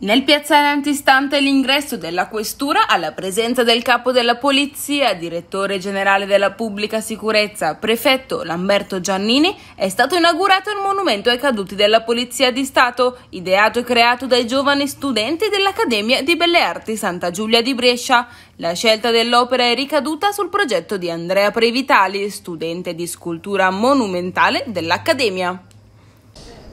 Nel piazzale antistante l'ingresso della questura, alla presenza del capo della polizia, direttore generale della pubblica sicurezza, prefetto Lamberto Giannini, è stato inaugurato il monumento ai caduti della Polizia di Stato, ideato e creato dai giovani studenti dell'Accademia di Belle Arti Santa Giulia di Brescia. La scelta dell'opera è ricaduta sul progetto di Andrea Previtali, studente di scultura monumentale dell'Accademia.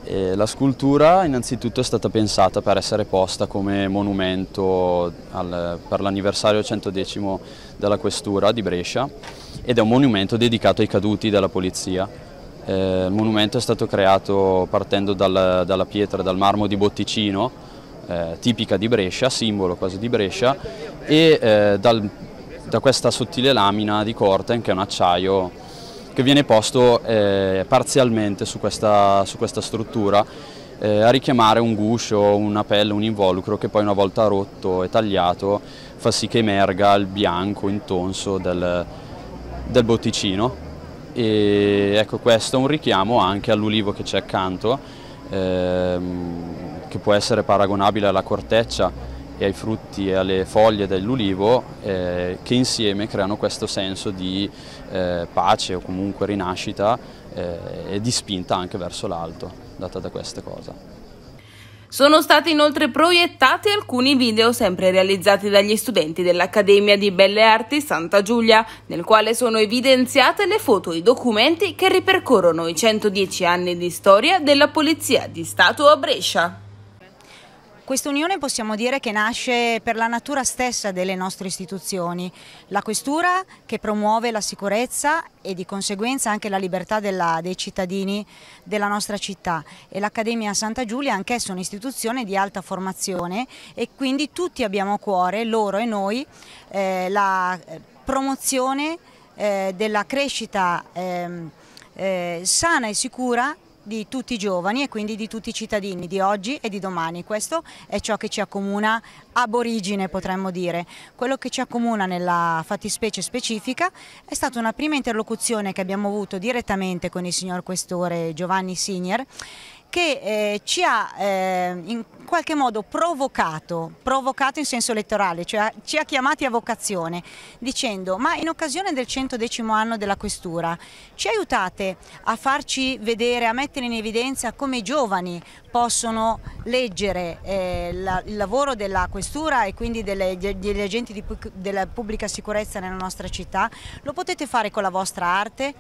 E eh, la scultura innanzitutto è stata pensata per essere posta come monumento al, per l'anniversario 110 della questura di Brescia ed è un monumento dedicato ai caduti della polizia. Eh, il monumento è stato creato partendo dal, dalla pietra, dal marmo di Botticino, eh, tipica di Brescia, simbolo quasi di Brescia, e eh, dal, da questa sottile lamina di corten che è un acciaio che viene posto eh, parzialmente su questa, su questa struttura eh, a richiamare un guscio, una pelle, un involucro che poi una volta rotto e tagliato fa sì che emerga il bianco intonso del, del botticino e ecco questo è un richiamo anche all'ulivo che c'è accanto ehm, che può essere paragonabile alla corteccia e ai frutti e alle foglie dell'ulivo eh, che insieme creano questo senso di eh, pace o comunque rinascita eh, e di spinta anche verso l'alto data da queste cose. Sono stati inoltre proiettati alcuni video sempre realizzati dagli studenti dell'Accademia di Belle Arti Santa Giulia, nel quale sono evidenziate le foto e i documenti che ripercorrono i 110 anni di storia della Polizia di Stato a Brescia. Questa unione possiamo dire che nasce per la natura stessa delle nostre istituzioni, la questura che promuove la sicurezza e di conseguenza anche la libertà della, dei cittadini della nostra città e l'Accademia Santa Giulia anch'essa un'istituzione di alta formazione e quindi tutti abbiamo a cuore, loro e noi, eh, la eh, promozione eh, della crescita ehm, eh, sana e sicura di tutti i giovani e quindi di tutti i cittadini di oggi e di domani. Questo è ciò che ci accomuna aborigine potremmo dire. Quello che ci accomuna nella fattispecie specifica è stata una prima interlocuzione che abbiamo avuto direttamente con il signor Questore Giovanni Signer che eh, ci ha eh, in qualche modo provocato, provocato in senso elettorale, cioè ci ha chiamati a vocazione dicendo ma in occasione del 110 anno della questura ci aiutate a farci vedere, a mettere in evidenza come i giovani possono leggere eh, la, il lavoro della questura e quindi delle, degli agenti di, della pubblica sicurezza nella nostra città, lo potete fare con la vostra arte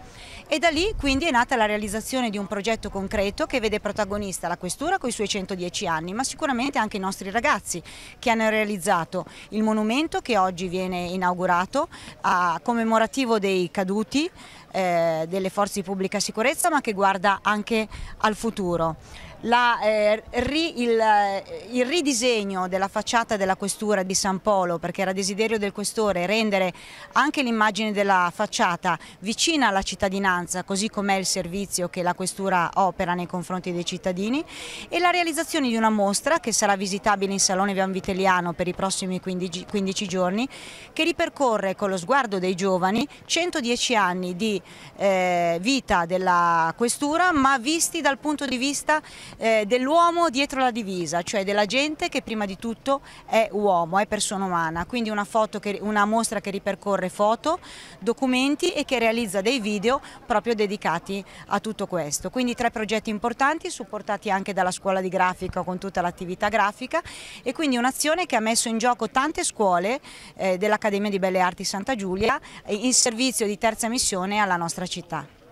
e da lì quindi è nata la realizzazione di un progetto concreto che vede protagonista protagonista la questura con i suoi 110 anni, ma sicuramente anche i nostri ragazzi che hanno realizzato il monumento che oggi viene inaugurato a ah, commemorativo dei caduti eh, delle forze di pubblica sicurezza ma che guarda anche al futuro. La, eh, ri, il, eh, il, ridisegno della facciata della questura di San Polo perché era desiderio del questore rendere anche l'immagine della facciata vicina alla cittadinanza così com'è il servizio che la questura opera nei confronti dei cittadini e la realizzazione di una mostra che sarà visitabile in Salone Van per i prossimi 15, 15 giorni che ripercorre con lo sguardo dei giovani 110 anni di eh, vita della questura, ma visti dal punto di vista eh, dell'uomo dietro la divisa, cioè della gente che prima di tutto è uomo, è persona umana. Quindi una, che, una mostra che ripercorre foto, documenti e che realizza dei video proprio dedicati a tutto questo. Quindi tre progetti importanti supportati anche dalla scuola di grafica con tutta l'attività grafica e quindi un'azione che ha messo in gioco tante scuole eh, dell'Accademia di Belle Arti Santa Giulia in servizio di terza missione alla nostra città.